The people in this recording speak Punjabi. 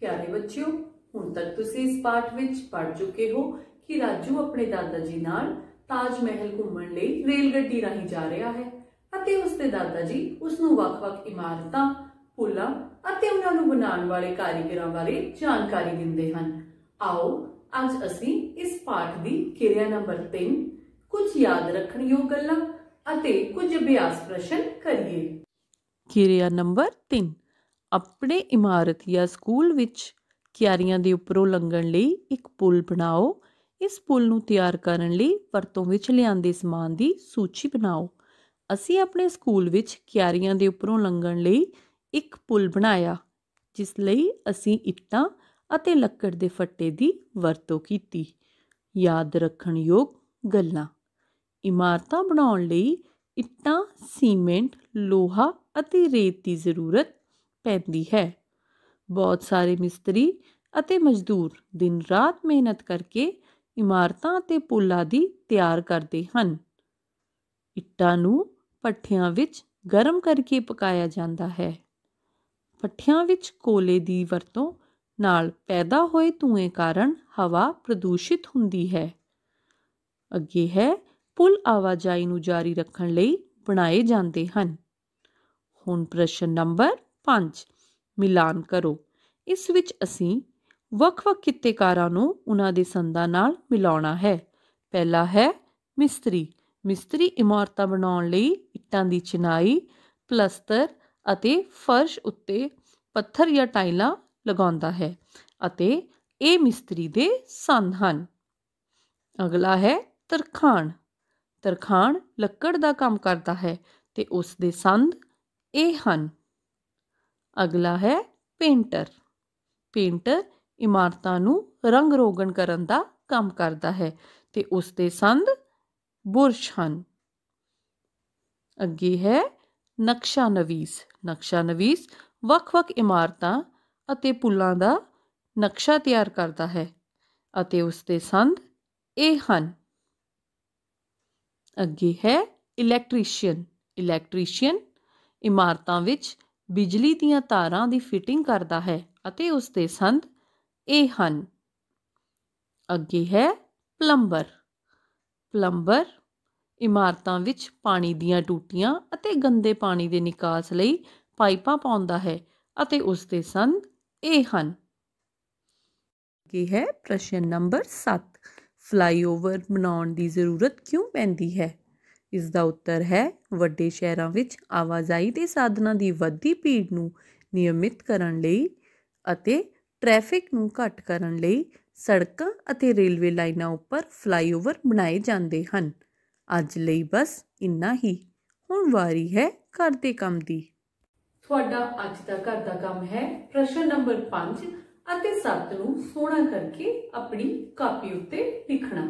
ਪਿਆਰੇ ਬੱਚਿਓ ਹੁਣ ਤੱਕ ਤੁਸੀਂ ਇਸ ਪਾਠ ਵਿੱਚ ਪੜ ਚੁੱਕੇ ਹੋ ਕਿ ਰਾਜੂ ਆਪਣੇ ਦਾਦਾ ਜੀ ਨਾਲ ਤਾਜ ਮਹਿਲ ਘੁੰਮਣ ਲਈ ਰੇਲ ਗੱਡੀ ਰਾਹੀਂ ਜਾ ਰਿਹਾ ਹੈ ਅਤੇ ਉਸ ਦੇ ਦਾਦਾ ਜੀ ਉਸ ਨੂੰ ਵੱਖ-ਵੱਖ ਇਮਾਰਤਾਂ ਪੁਲਾਂ ਅਤੇ ਉਹਨਾਂ ਨੂੰ ਬਣਾਉਣ ਵਾਲੇ ਕਾਰੀਗਰਾਂ ਬਾਰੇ ਜਾਣਕਾਰੀ ਦਿੰਦੇ ਹਨ ਆਓ ਅੱਜ ਅਸੀਂ ਇਸ ਪਾਠ ਦੀ ਕਿਰਿਆ ਨੰਬਰ 3 ਕੁਝ ਯਾਦ ਰੱਖਣਯੋਗ ਗੱਲਾਂ ਅਤੇ ਕੁਝ ਅਭਿਆਸ ਪ੍ਰਸ਼ਨ ਕਰੀਏ ਕਿਰਿਆ ਨੰਬਰ 3 ਆਪਣੇ ਇਮਾਰਤ ਜਾਂ ਸਕੂਲ ਵਿੱਚ ਕਿਆਰੀਆਂ ਦੇ ਉੱਪਰੋਂ ਲੰਘਣ ਲਈ ਇੱਕ ਪੁਲ ਬਣਾਓ ਇਸ ਪੁਲ ਨੂੰ ਤਿਆਰ ਕਰਨ ਲਈ ਵਰਤੋਂ ਵਿੱਚ ਲਿਆਂਦੇ ਸਮਾਨ ਦੀ ਸੂਚੀ ਬਣਾਓ ਅਸੀਂ ਆਪਣੇ ਸਕੂਲ ਵਿੱਚ ਕਿਆਰੀਆਂ ਦੇ ਉੱਪਰੋਂ ਲੰਘਣ ਲਈ ਇੱਕ ਪੁਲ ਬਣਾਇਆ ਜਿਸ ਲਈ ਅਸੀਂ ਇੱਟਾਂ ਅਤੇ ਲੱਕੜ ਦੇ ਫੱਟੇ ਦੀ ਵਰਤੋਂ ਕੀਤੀ ਯਾਦ ਰੱਖਣ ਯੋਗ ਗੱਲਾਂ ਇਮਾਰਤਾਂ ਬਣਾਉਣ ਲਈ ਇੱਟਾਂ ਸੀਮੈਂਟ ਲੋਹਾ ਅਤੇ ਰੇਤ ਦੀ ਜ਼ਰੂਰਤ ਪੈਂਦੀ ਹੈ ਬਹੁਤ ਸਾਰੇ ਮਿਸਤਰੀ ਅਤੇ ਮਜ਼ਦੂਰ ਦਿਨ ਰਾਤ ਮਿਹਨਤ ਕਰਕੇ ਇਮਾਰਤਾਂ ਅਤੇ ਪੁਲਾਂ ਦੀ ਤਿਆਰ ਕਰਦੇ ਹਨ ਇੱਟਾਂ ਨੂੰ ਪੱਠਿਆਂ ਵਿੱਚ ਗਰਮ ਕਰਕੇ ਪਕਾਇਆ ਜਾਂਦਾ ਹੈ ਪੱਠਿਆਂ ਵਿੱਚ ਕੋਲੇ ਦੀ ਵਰਤੋਂ ਨਾਲ ਪੈਦਾ ਹੋਏ ਧੂਏ ਕਾਰਨ ਹਵਾ ਪ੍ਰਦੂਸ਼ਿਤ ਹੁੰਦੀ ਹੈ ਅੱਗੇ ਹੈ ਪੁਲ ਆਵਾਜਾਈ ਨੂੰ ਜਾਰੀ ਰੱਖਣ ਲਈ ਬਣਾਏ ਜਾਂਦੇ ਹਨ ਹੁਣ ਪ੍ਰਸ਼ਨ ਨੰਬਰ 5 ਮਿਲਾਨ ਕਰੋ ਇਸ ਵਿੱਚ ਅਸੀਂ ਵੱਖ-ਵੱਖ ਕਿੱਤੇਕਾਰਾਂ ਨੂੰ ਉਹਨਾਂ ਦੇ ਸੰਦਾਂ ਨਾਲ ਮਿਲਾਉਣਾ ਹੈ ਪਹਿਲਾ ਹੈ ਮਿਸਤਰੀ ਮਿਸਤਰੀ ਇਮਾਰਤਾਂ ਬਣਾਉਣ ਲਈ ਇੱਟਾਂ ਦੀ ਚਿਨਾਈ ਪਲਸਤਰ ਅਤੇ ਫਰਸ਼ ਉੱਤੇ ਪੱਥਰ ਜਾਂ ਟਾਈਲਾਂ ਲਗਾਉਂਦਾ ਹੈ ਅਤੇ ਇਹ ਮਿਸਤਰੀ ਦੇ ਸੰਦ ਹਨ ਅਗਲਾ ਹੈ ਤਰਖਾਣ ਤਰਖਾਣ ਲੱਕੜ ਦਾ ਕੰਮ ਕਰਦਾ ਹੈ ਤੇ ਉਸ ਦੇ ਸੰਦ ਇਹ ਹਨ ਅਗਲਾ ਹੈ ਪੇਂਟਰ ਪੇਂਟਰ ਇਮਾਰਤਾਂ ਨੂੰ ਰੰਗ ਰੋਗਣ ਕਰਨ ਦਾ ਕੰਮ ਕਰਦਾ ਹੈ ਤੇ ਉਸ ਦੇ ਸੰਦ ਬੁਰਸ਼ ਹਨ ਅੱਗੇ ਹੈ ਨਕਸ਼ਾ ਨਵੀਸ ਨਕਸ਼ਾ ਨਵੀਸ ਵੱਖ-ਵੱਖ ਇਮਾਰਤਾਂ ਅਤੇ ਪੁਲਾਂ ਦਾ ਨਕਸ਼ਾ ਤਿਆਰ ਕਰਦਾ ਹੈ ਅਤੇ ਉਸ ਦੇ ਸੰਦ ਇਹ ਹਨ ਅੱਗੇ ਹੈ ਇਲੈਕਟ੍ਰੀਸ਼ੀਅਨ ਇਲੈਕਟ੍ਰੀਸ਼ੀਅਨ ਇਮਾਰਤਾਂ ਵਿੱਚ ਬਿਜਲੀ ਦੀਆਂ ਤਾਰਾਂ ਦੀ ਫਿਟਿੰਗ ਕਰਦਾ ਹੈ ਅਤੇ ਉਸ ਦੇ ਸੰਦ ਇਹ ਹਨ ਅੱਗੇ ਹੈ ਪਲੰਬਰ ਪਲੰਬਰ ਇਮਾਰਤਾਂ ਵਿੱਚ ਪਾਣੀ ਦੀਆਂ ਟੂਟੀਆਂ ਅਤੇ ਗੰਦੇ ਪਾਣੀ ਦੇ ਨਿਕਾਸ ਲਈ ਪਾਈਪਾਂ ਪਾਉਂਦਾ ਹੈ ਅਤੇ ਉਸ ਦੇ ਸੰਦ ਇਹ ਹਨ ਕੀ ਹੈ ਪ੍ਰਸ਼ਨ ਨੰਬਰ 7 ਫਲਾਈਓਵਰ ਬਣਾਉਣ ਦੀ ਜ਼ਰੂਰਤ ਕਿਉਂ ਪੈਂਦੀ ਹੈ ਇਸ ਦਾ ਉੱਤਰ ਹੈ ਵੱਡੇ ਸ਼ਹਿਰਾਂ ਵਿੱਚ ਆਵਾਜਾਈ ਦੇ ਸਾਧਨਾਂ ਦੀ ਵੱਧਦੀ ਭੀੜ ਨੂੰ ਨਿਯਮਿਤ ਕਰਨ ਲਈ ਅਤੇ ਟ੍ਰੈਫਿਕ ਨੂੰ ਘੱਟ ਕਰਨ ਲਈ ਸੜਕਾਂ ਅਤੇ ਰੇਲਵੇ ਲਾਈਨਾਂ ਉੱਪਰ ਫਲਾਈਓਵਰ ਬਣਾਏ ਜਾਂਦੇ ਹਨ ਅੱਜ ਲਈ ਬਸ ਇੰਨਾ ਹੀ ਹੁਣ ਵਾਰੀ ਹੈ ਘਰ ਦੇ ਕੰਮ ਦੀ ਤੁਹਾਡਾ ਅੱਜ ਦਾ ਘਰ ਦਾ ਕੰਮ ਹੈ ਪ੍ਰਸ਼ਨ ਨੰਬਰ 5 ਅਤੇ 7 ਨੂੰ ਸੋਹਣਾ ਕਰਕੇ ਆਪਣੀ ਕਾਪੀ ਉੱਤੇ ਲਿਖਣਾ